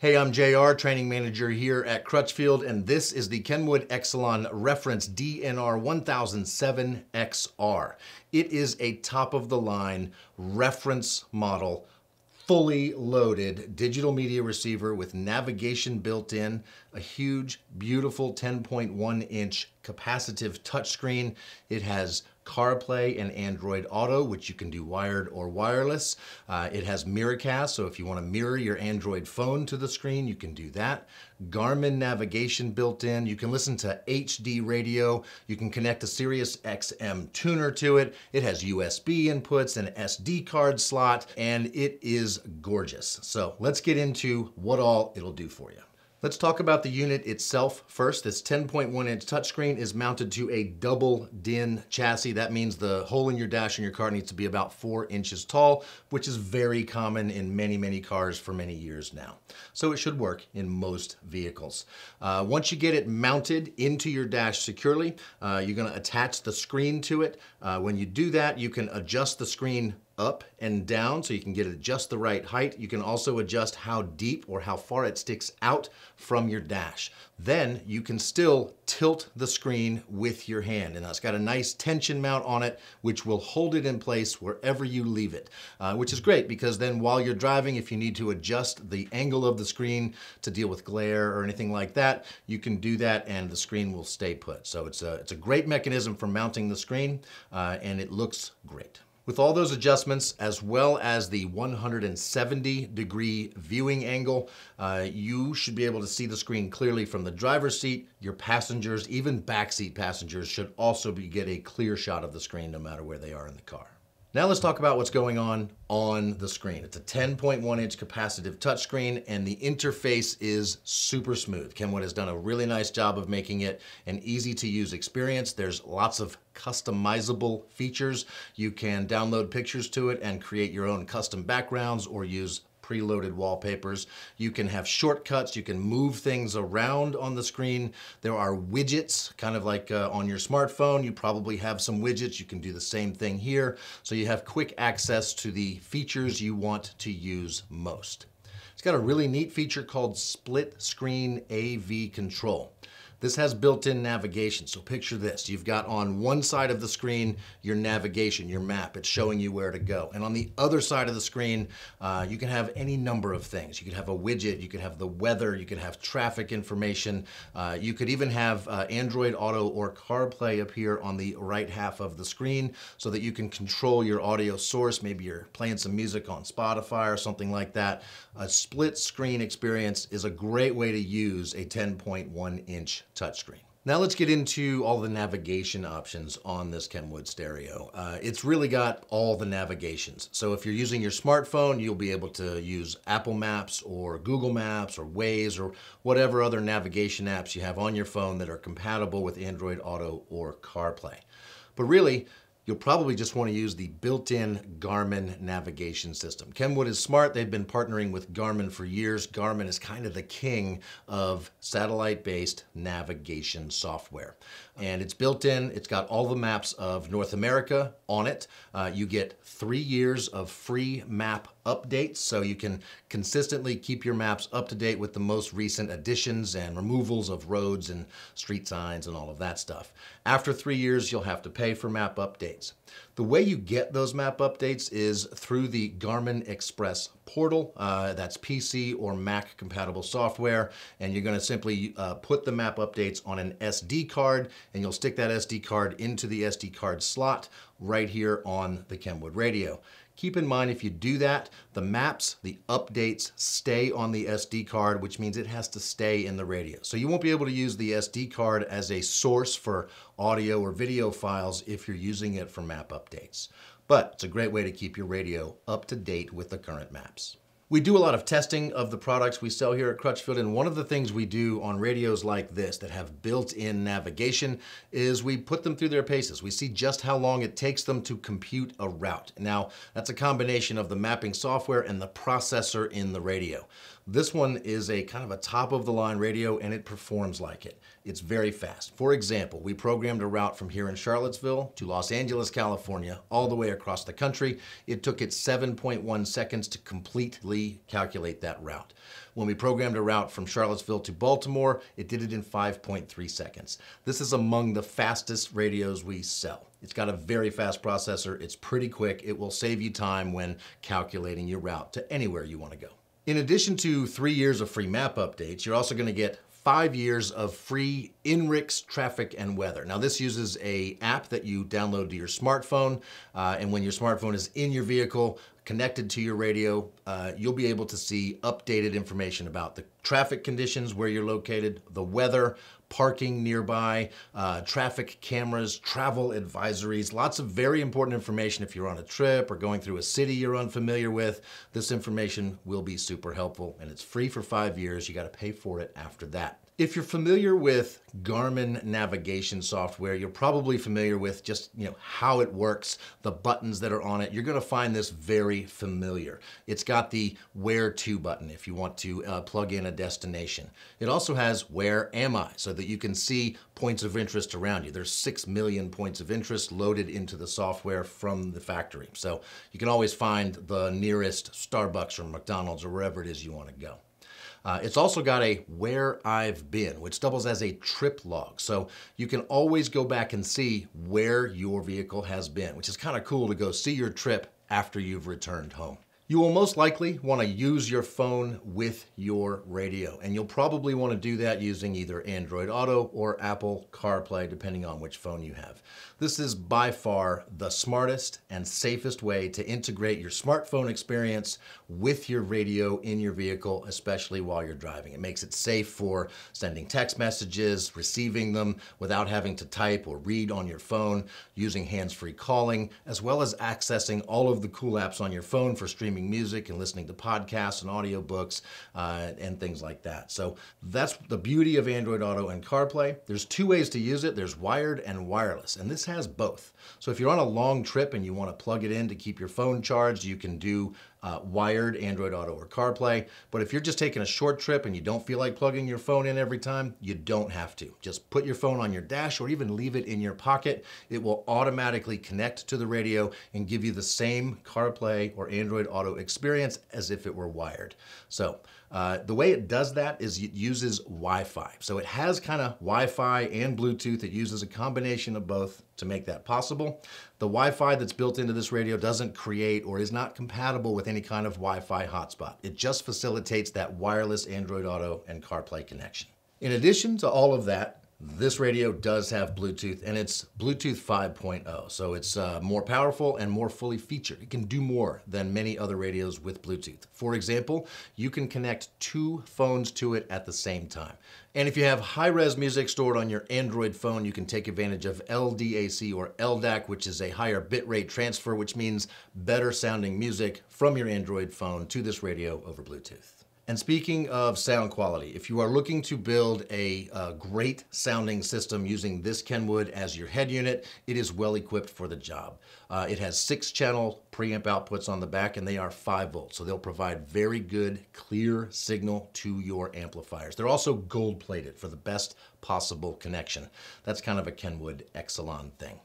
Hey, I'm JR, training manager here at Crutchfield, and this is the Kenwood Exelon Reference DNR 1007 XR. It is a top of the line reference model, fully loaded digital media receiver with navigation built in, a huge, beautiful 10.1 inch capacitive touchscreen. It has CarPlay and Android Auto, which you can do wired or wireless. Uh, it has Miracast, so if you want to mirror your Android phone to the screen, you can do that. Garmin navigation built in. You can listen to HD radio. You can connect a Sirius XM tuner to it. It has USB inputs and SD card slot, and it is gorgeous. So let's get into what all it'll do for you. Let's talk about the unit itself first. This 10.1 inch touchscreen is mounted to a double DIN chassis. That means the hole in your dash in your car needs to be about four inches tall, which is very common in many, many cars for many years now. So it should work in most vehicles. Uh, once you get it mounted into your dash securely, uh, you're gonna attach the screen to it. Uh, when you do that, you can adjust the screen up and down so you can get it just the right height. You can also adjust how deep or how far it sticks out from your dash. Then you can still tilt the screen with your hand and that's got a nice tension mount on it which will hold it in place wherever you leave it, uh, which is great because then while you're driving if you need to adjust the angle of the screen to deal with glare or anything like that, you can do that and the screen will stay put. So it's a, it's a great mechanism for mounting the screen uh, and it looks great. With all those adjustments, as well as the 170 degree viewing angle, uh, you should be able to see the screen clearly from the driver's seat. Your passengers, even backseat passengers, should also be, get a clear shot of the screen no matter where they are in the car. Now let's talk about what's going on on the screen. It's a 10.1 inch capacitive touchscreen and the interface is super smooth. Kenwood has done a really nice job of making it an easy to use experience. There's lots of customizable features. You can download pictures to it and create your own custom backgrounds or use preloaded wallpapers. You can have shortcuts, you can move things around on the screen. There are widgets, kind of like uh, on your smartphone. You probably have some widgets. You can do the same thing here. So you have quick access to the features you want to use most. It's got a really neat feature called split screen AV control. This has built-in navigation, so picture this. You've got on one side of the screen your navigation, your map. It's showing you where to go. And on the other side of the screen, uh, you can have any number of things. You could have a widget, you could have the weather, you could have traffic information. Uh, you could even have uh, Android Auto or CarPlay appear on the right half of the screen so that you can control your audio source. Maybe you're playing some music on Spotify or something like that. A split screen experience is a great way to use a 10.1 inch touchscreen. Now let's get into all the navigation options on this Kenwood stereo. Uh, it's really got all the navigations. So if you're using your smartphone, you'll be able to use Apple Maps or Google Maps or Waze or whatever other navigation apps you have on your phone that are compatible with Android Auto or CarPlay. But really, you'll probably just want to use the built-in Garmin navigation system. Kenwood is smart. They've been partnering with Garmin for years. Garmin is kind of the king of satellite-based navigation software and it's built in. It's got all the maps of North America on it. Uh, you get three years of free map updates, so you can consistently keep your maps up to date with the most recent additions and removals of roads and street signs and all of that stuff. After three years, you'll have to pay for map updates. The way you get those map updates is through the Garmin Express portal. Uh, that's PC or Mac compatible software. And you're gonna simply uh, put the map updates on an SD card and you'll stick that SD card into the SD card slot right here on the Kenwood radio. Keep in mind if you do that, the maps, the updates stay on the SD card, which means it has to stay in the radio. So you won't be able to use the SD card as a source for audio or video files if you're using it for map updates. But it's a great way to keep your radio up to date with the current maps. We do a lot of testing of the products we sell here at Crutchfield, and one of the things we do on radios like this that have built-in navigation is we put them through their paces. We see just how long it takes them to compute a route. Now, that's a combination of the mapping software and the processor in the radio. This one is a kind of a top of the line radio and it performs like it. It's very fast. For example, we programmed a route from here in Charlottesville to Los Angeles, California, all the way across the country. It took it 7.1 seconds to completely calculate that route. When we programmed a route from Charlottesville to Baltimore, it did it in 5.3 seconds. This is among the fastest radios we sell. It's got a very fast processor, it's pretty quick, it will save you time when calculating your route to anywhere you want to go. In addition to three years of free map updates, you're also gonna get five years of free INRIX traffic and weather. Now this uses a app that you download to your smartphone, uh, and when your smartphone is in your vehicle, connected to your radio, uh, you'll be able to see updated information about the traffic conditions, where you're located, the weather, parking nearby, uh, traffic cameras, travel advisories, lots of very important information if you're on a trip or going through a city you're unfamiliar with. This information will be super helpful and it's free for five years. You gotta pay for it after that. If you're familiar with Garmin navigation software, you're probably familiar with just you know how it works, the buttons that are on it. You're gonna find this very familiar. It's got the where to button if you want to uh, plug in a destination. It also has where am I? So that you can see points of interest around you. There's 6 million points of interest loaded into the software from the factory. So you can always find the nearest Starbucks or McDonald's or wherever it is you want to go. Uh, it's also got a where I've been, which doubles as a trip log. So you can always go back and see where your vehicle has been, which is kind of cool to go see your trip after you've returned home. You will most likely want to use your phone with your radio, and you'll probably want to do that using either Android Auto or Apple CarPlay, depending on which phone you have. This is by far the smartest and safest way to integrate your smartphone experience with your radio in your vehicle, especially while you're driving. It makes it safe for sending text messages, receiving them without having to type or read on your phone, using hands-free calling, as well as accessing all of the cool apps on your phone for streaming streaming music and listening to podcasts and audiobooks uh, and things like that. So that's the beauty of Android Auto and CarPlay. There's two ways to use it. There's wired and wireless, and this has both. So if you're on a long trip and you want to plug it in to keep your phone charged, you can do uh, wired Android Auto or CarPlay. But if you're just taking a short trip and you don't feel like plugging your phone in every time, you don't have to. Just put your phone on your dash or even leave it in your pocket. It will automatically connect to the radio and give you the same CarPlay or Android Auto experience as if it were wired. So uh, the way it does that is it uses Wi-Fi. So it has kind of Wi-Fi and Bluetooth. It uses a combination of both to make that possible. The Wi-Fi that's built into this radio doesn't create or is not compatible with any kind of Wi-Fi hotspot. It just facilitates that wireless Android Auto and CarPlay connection. In addition to all of that, this radio does have Bluetooth and it's Bluetooth 5.0, so it's uh, more powerful and more fully featured. It can do more than many other radios with Bluetooth. For example, you can connect two phones to it at the same time. And if you have high-res music stored on your Android phone, you can take advantage of LDAC or LDAC, which is a higher bitrate transfer, which means better sounding music from your Android phone to this radio over Bluetooth. And speaking of sound quality, if you are looking to build a, a, uh, great sounding system using this Kenwood as your head unit, it is well equipped for the job. Uh, it has six channel preamp outputs on the back and they are five volts. So they'll provide very good, clear signal to your amplifiers. They're also gold plated for the best possible connection. That's kind of a Kenwood Exelon thing.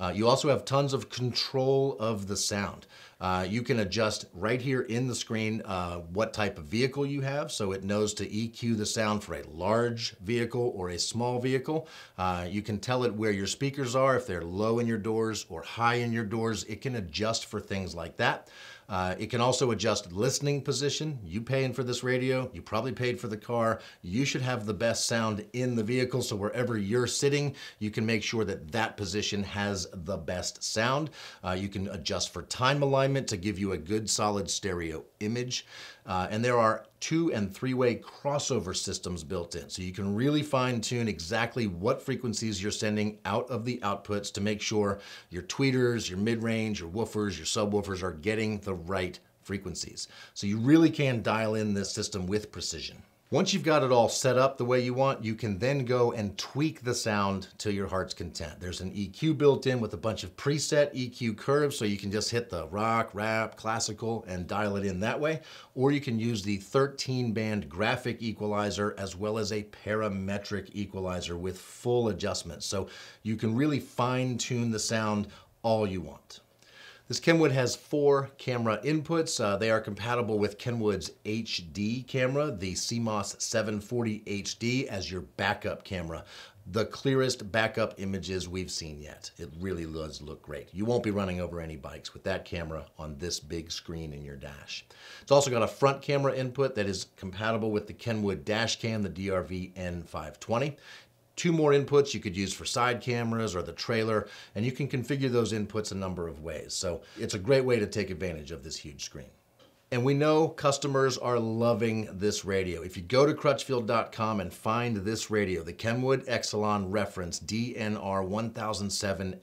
Uh, you also have tons of control of the sound. Uh, you can adjust right here in the screen uh, what type of vehicle you have, so it knows to EQ the sound for a large vehicle or a small vehicle. Uh, you can tell it where your speakers are, if they're low in your doors or high in your doors. It can adjust for things like that. Uh, it can also adjust listening position. You paying for this radio, you probably paid for the car. You should have the best sound in the vehicle. So wherever you're sitting, you can make sure that that position has the best sound. Uh, you can adjust for time alignment to give you a good solid stereo image. Uh, and there are two and three-way crossover systems built in. So you can really fine tune exactly what frequencies you're sending out of the outputs to make sure your tweeters, your mid-range, your woofers, your subwoofers are getting the right frequencies. So you really can dial in this system with precision. Once you've got it all set up the way you want, you can then go and tweak the sound to your heart's content. There's an EQ built in with a bunch of preset EQ curves, so you can just hit the rock, rap, classical, and dial it in that way. Or you can use the 13-band graphic equalizer as well as a parametric equalizer with full adjustment. So you can really fine-tune the sound all you want. This Kenwood has four camera inputs. Uh, they are compatible with Kenwood's HD camera, the CMOS 740 HD as your backup camera. The clearest backup images we've seen yet. It really does look great. You won't be running over any bikes with that camera on this big screen in your dash. It's also got a front camera input that is compatible with the Kenwood dash cam, the DRV N520. Two more inputs you could use for side cameras or the trailer, and you can configure those inputs a number of ways. So it's a great way to take advantage of this huge screen. And we know customers are loving this radio. If you go to crutchfield.com and find this radio, the Kenwood Exelon Reference DNR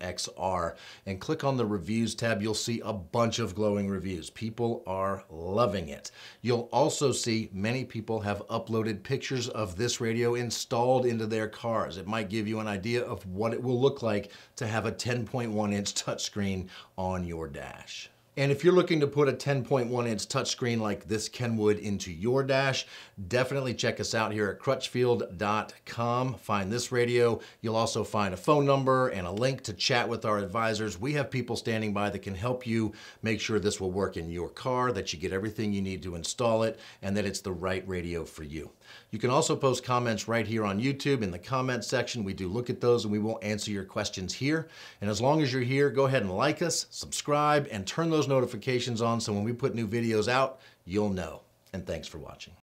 1007XR, and click on the reviews tab, you'll see a bunch of glowing reviews. People are loving it. You'll also see many people have uploaded pictures of this radio installed into their cars. It might give you an idea of what it will look like to have a 10.1 inch touchscreen on your dash. And if you're looking to put a 10.1 inch touchscreen like this Kenwood into your dash, definitely check us out here at crutchfield.com. Find this radio. You'll also find a phone number and a link to chat with our advisors. We have people standing by that can help you make sure this will work in your car, that you get everything you need to install it, and that it's the right radio for you. You can also post comments right here on YouTube in the comment section. We do look at those and we will answer your questions here. And as long as you're here, go ahead and like us, subscribe, and turn those those notifications on so when we put new videos out, you'll know. And thanks for watching.